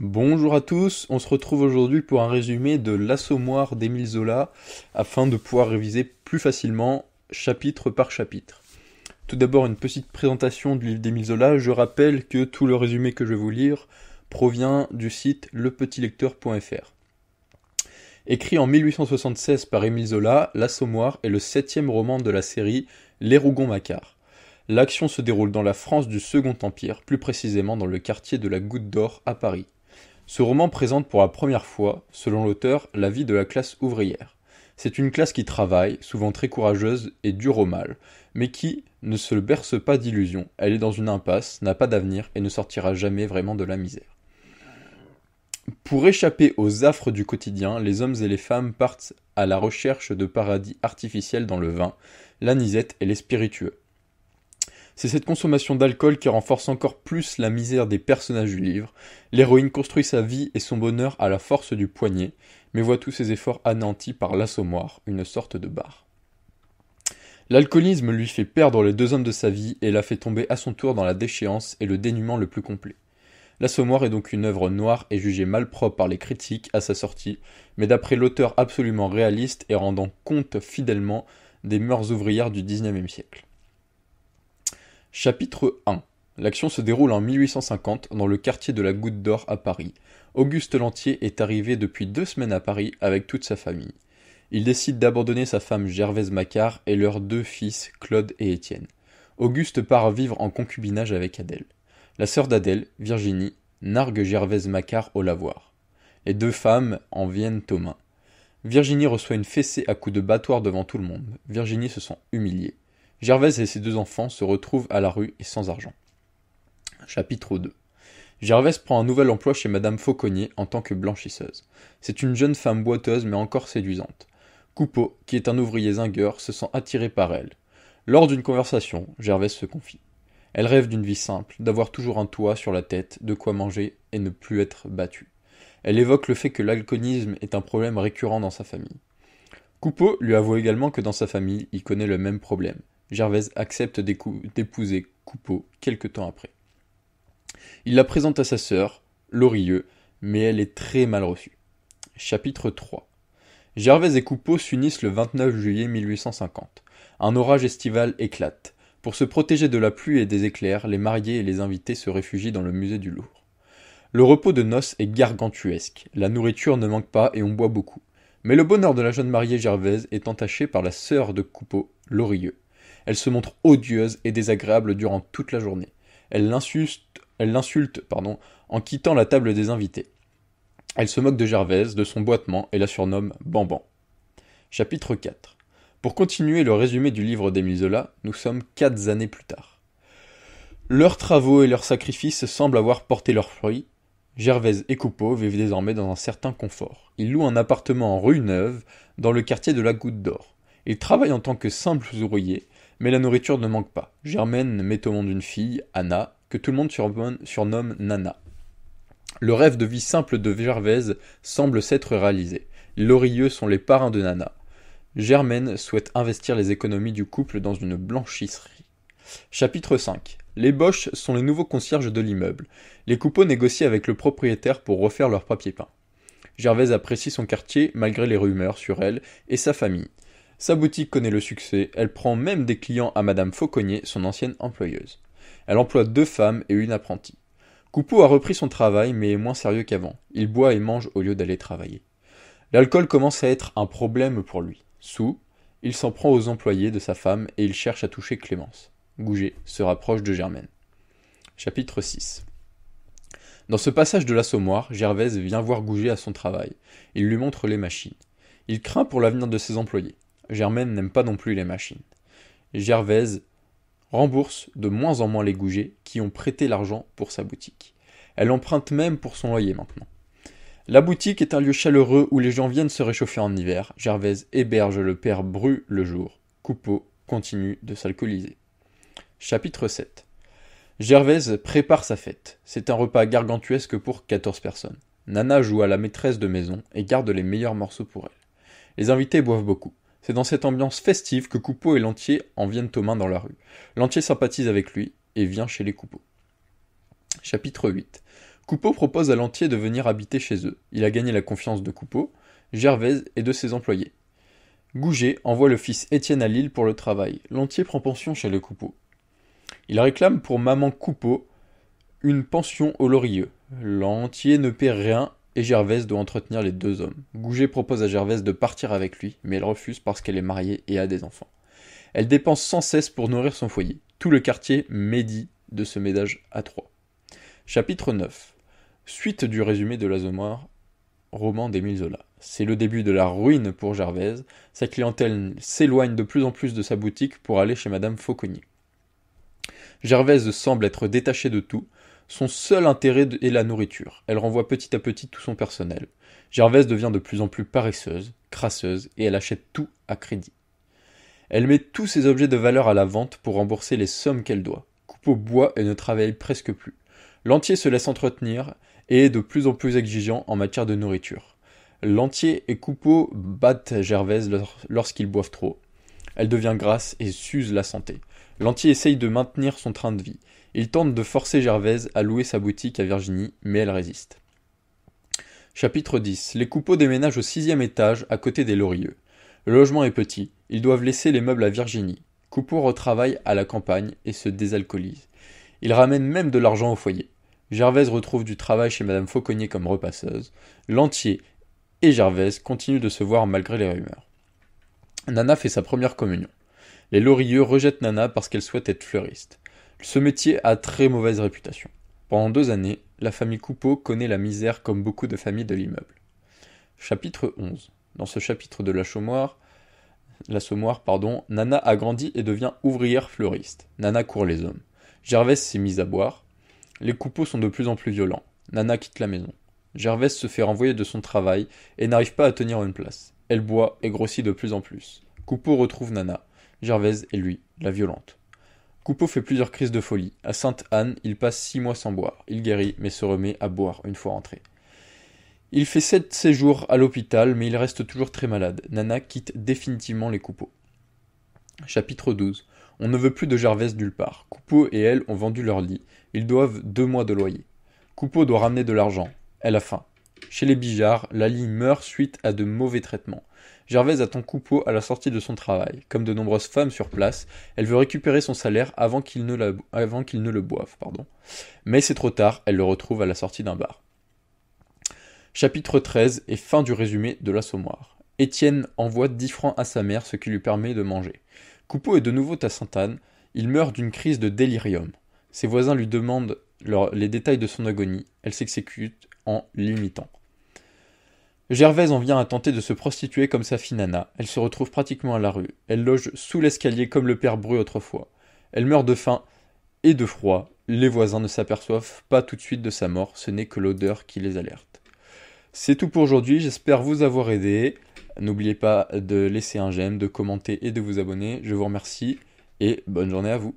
Bonjour à tous, on se retrouve aujourd'hui pour un résumé de l'assommoir d'Émile Zola afin de pouvoir réviser plus facilement chapitre par chapitre. Tout d'abord une petite présentation du livre d'Émile Zola, je rappelle que tout le résumé que je vais vous lire provient du site lepetitlecteur.fr. Écrit en 1876 par Émile Zola, L'Assommoir est le septième roman de la série Les Rougon-Macquart. L'action se déroule dans la France du Second Empire, plus précisément dans le quartier de la Goutte d'Or à Paris. Ce roman présente pour la première fois, selon l'auteur, la vie de la classe ouvrière. C'est une classe qui travaille, souvent très courageuse et dure au mal, mais qui ne se berce pas d'illusions. Elle est dans une impasse, n'a pas d'avenir et ne sortira jamais vraiment de la misère. Pour échapper aux affres du quotidien, les hommes et les femmes partent à la recherche de paradis artificiels dans le vin, l'anisette et les spiritueux. C'est cette consommation d'alcool qui renforce encore plus la misère des personnages du livre. L'héroïne construit sa vie et son bonheur à la force du poignet, mais voit tous ses efforts anéantis par l'assommoir, une sorte de barre. L'alcoolisme lui fait perdre les deux hommes de sa vie et la fait tomber à son tour dans la déchéance et le dénuement le plus complet. L'assommoir est donc une œuvre noire et jugée malpropre par les critiques à sa sortie, mais d'après l'auteur absolument réaliste et rendant compte fidèlement des mœurs ouvrières du XIXe siècle. Chapitre 1 L'action se déroule en 1850 dans le quartier de la Goutte d'Or à Paris. Auguste Lantier est arrivé depuis deux semaines à Paris avec toute sa famille. Il décide d'abandonner sa femme Gervaise Macquart et leurs deux fils Claude et Étienne. Auguste part vivre en concubinage avec Adèle. La sœur d'Adèle, Virginie, nargue Gervaise Macquart au lavoir. Les deux femmes en viennent aux mains. Virginie reçoit une fessée à coups de battoir devant tout le monde. Virginie se sent humiliée. Gervaise et ses deux enfants se retrouvent à la rue et sans argent. Chapitre 2 Gervaise prend un nouvel emploi chez Madame Fauconnier en tant que blanchisseuse. C'est une jeune femme boiteuse mais encore séduisante. Coupeau, qui est un ouvrier zingueur, se sent attiré par elle. Lors d'une conversation, Gervaise se confie. Elle rêve d'une vie simple, d'avoir toujours un toit sur la tête, de quoi manger et ne plus être battue. Elle évoque le fait que l'alcoolisme est un problème récurrent dans sa famille. Coupeau lui avoue également que dans sa famille, il connaît le même problème. Gervaise accepte d'épouser Coupeau quelque temps après. Il la présente à sa sœur, Lorieux, mais elle est très mal reçue. Chapitre 3 Gervaise et Coupeau s'unissent le 29 juillet 1850. Un orage estival éclate. Pour se protéger de la pluie et des éclairs, les mariés et les invités se réfugient dans le musée du Louvre. Le repos de noces est gargantuesque, la nourriture ne manque pas et on boit beaucoup. Mais le bonheur de la jeune mariée Gervaise est entaché par la sœur de Coupeau, Lorieux. Elle se montre odieuse et désagréable durant toute la journée. Elle l'insulte en quittant la table des invités. Elle se moque de Gervaise, de son boitement et la surnomme Bamban. Chapitre 4 Pour continuer le résumé du livre d'Émile Zola, nous sommes quatre années plus tard. Leurs travaux et leurs sacrifices semblent avoir porté leurs fruits. Gervaise et Coupeau vivent désormais dans un certain confort. Ils louent un appartement en rue Neuve, dans le quartier de la Goutte d'Or. Ils travaillent en tant que simples ouvriers, mais la nourriture ne manque pas. Germaine met au monde une fille, Anna, que tout le monde surnomme Nana. Le rêve de vie simple de Gervaise semble s'être réalisé. Les Lorilleux sont les parrains de Nana. Germaine souhaite investir les économies du couple dans une blanchisserie. Chapitre 5 Les Boches sont les nouveaux concierges de l'immeuble. Les Coupeaux négocient avec le propriétaire pour refaire leur papier peint. Gervaise apprécie son quartier malgré les rumeurs sur elle et sa famille. Sa boutique connaît le succès, elle prend même des clients à Madame Fauconnier, son ancienne employeuse. Elle emploie deux femmes et une apprentie. Coupeau a repris son travail mais est moins sérieux qu'avant. Il boit et mange au lieu d'aller travailler. L'alcool commence à être un problème pour lui. Sous, il s'en prend aux employés de sa femme et il cherche à toucher Clémence. Gouget se rapproche de Germaine. Chapitre 6 Dans ce passage de l'assommoir, Gervaise vient voir Gouget à son travail. Il lui montre les machines. Il craint pour l'avenir de ses employés. Germaine n'aime pas non plus les machines. Gervaise rembourse de moins en moins les gougers qui ont prêté l'argent pour sa boutique. Elle emprunte même pour son loyer maintenant. La boutique est un lieu chaleureux où les gens viennent se réchauffer en hiver. Gervaise héberge le père Bru le jour. Coupeau continue de s'alcooliser. Chapitre 7 Gervaise prépare sa fête. C'est un repas gargantuesque pour 14 personnes. Nana joue à la maîtresse de maison et garde les meilleurs morceaux pour elle. Les invités boivent beaucoup. C'est dans cette ambiance festive que Coupeau et Lantier en viennent aux mains dans la rue. Lantier sympathise avec lui et vient chez les Coupeau. Chapitre 8 Coupeau propose à Lantier de venir habiter chez eux. Il a gagné la confiance de Coupeau, Gervaise et de ses employés. Gouget envoie le fils Étienne à Lille pour le travail. Lantier prend pension chez les Coupeau. Il réclame pour maman Coupeau une pension au Lorilleux. Lantier ne paie rien et Gervaise doit entretenir les deux hommes. Gouget propose à Gervaise de partir avec lui, mais elle refuse parce qu'elle est mariée et a des enfants. Elle dépense sans cesse pour nourrir son foyer. Tout le quartier médit de ce ménage à trois. Chapitre 9. Suite du résumé de l'Assommoir, roman d'Émile Zola. C'est le début de la ruine pour Gervaise. Sa clientèle s'éloigne de plus en plus de sa boutique pour aller chez Madame Fauconnier. Gervaise semble être détachée de tout, son seul intérêt est la nourriture. Elle renvoie petit à petit tout son personnel. Gervaise devient de plus en plus paresseuse, crasseuse, et elle achète tout à crédit. Elle met tous ses objets de valeur à la vente pour rembourser les sommes qu'elle doit. Coupeau boit et ne travaille presque plus. L'entier se laisse entretenir et est de plus en plus exigeant en matière de nourriture. L'entier et Coupeau battent Gervaise lorsqu'ils boivent trop. Elle devient grasse et s'use la santé. L'entier essaye de maintenir son train de vie. Il tente de forcer Gervaise à louer sa boutique à Virginie, mais elle résiste. Chapitre 10. Les Coupeaux déménagent au sixième étage, à côté des Lorilleux. Le logement est petit. Ils doivent laisser les meubles à Virginie. Coupeau retravaille à la campagne et se désalcoolise. Il ramène même de l'argent au foyer. Gervaise retrouve du travail chez Madame Fauconnier comme repasseuse. Lantier et Gervaise continuent de se voir malgré les rumeurs. Nana fait sa première communion. Les Lorilleux rejettent Nana parce qu'elle souhaite être fleuriste. Ce métier a très mauvaise réputation. Pendant deux années, la famille Coupeau connaît la misère comme beaucoup de familles de l'immeuble. Chapitre 11. Dans ce chapitre de la chômoire, pardon, Nana a grandi et devient ouvrière fleuriste. Nana court les hommes. Gervaise s'est mise à boire. Les coupeaux sont de plus en plus violents. Nana quitte la maison. Gervaise se fait renvoyer de son travail et n'arrive pas à tenir une place. Elle boit et grossit de plus en plus. Coupeau retrouve Nana. Gervaise est lui, la violente. Coupeau fait plusieurs crises de folie. À Sainte-Anne, il passe six mois sans boire. Il guérit, mais se remet à boire une fois rentré. Il fait sept séjours à l'hôpital, mais il reste toujours très malade. Nana quitte définitivement les Coupeaux. Chapitre 12. On ne veut plus de Gervaise nulle part. Coupeau et elle ont vendu leur lit. Ils doivent deux mois de loyer. Coupeau doit ramener de l'argent. Elle a faim. Chez les Bijards, Lali meurt suite à de mauvais traitements. Gervaise attend Coupeau à la sortie de son travail. Comme de nombreuses femmes sur place, elle veut récupérer son salaire avant qu'il ne, le boive. Pardon. Mais c'est trop tard, elle le retrouve à la sortie d'un bar. Chapitre 13 et fin du résumé de l'assommoir. Étienne envoie dix francs à sa mère, ce qui lui permet de manger. Coupeau est de nouveau à Sainte-Anne. Il meurt d'une crise de délirium. Ses voisins lui demandent les détails de son agonie. Elle s'exécute en l'imitant. Gervaise en vient à tenter de se prostituer comme sa fille Nana. Elle se retrouve pratiquement à la rue. Elle loge sous l'escalier comme le père Bru autrefois. Elle meurt de faim et de froid. Les voisins ne s'aperçoivent pas tout de suite de sa mort. Ce n'est que l'odeur qui les alerte. C'est tout pour aujourd'hui. J'espère vous avoir aidé. N'oubliez pas de laisser un j'aime, de commenter et de vous abonner. Je vous remercie et bonne journée à vous.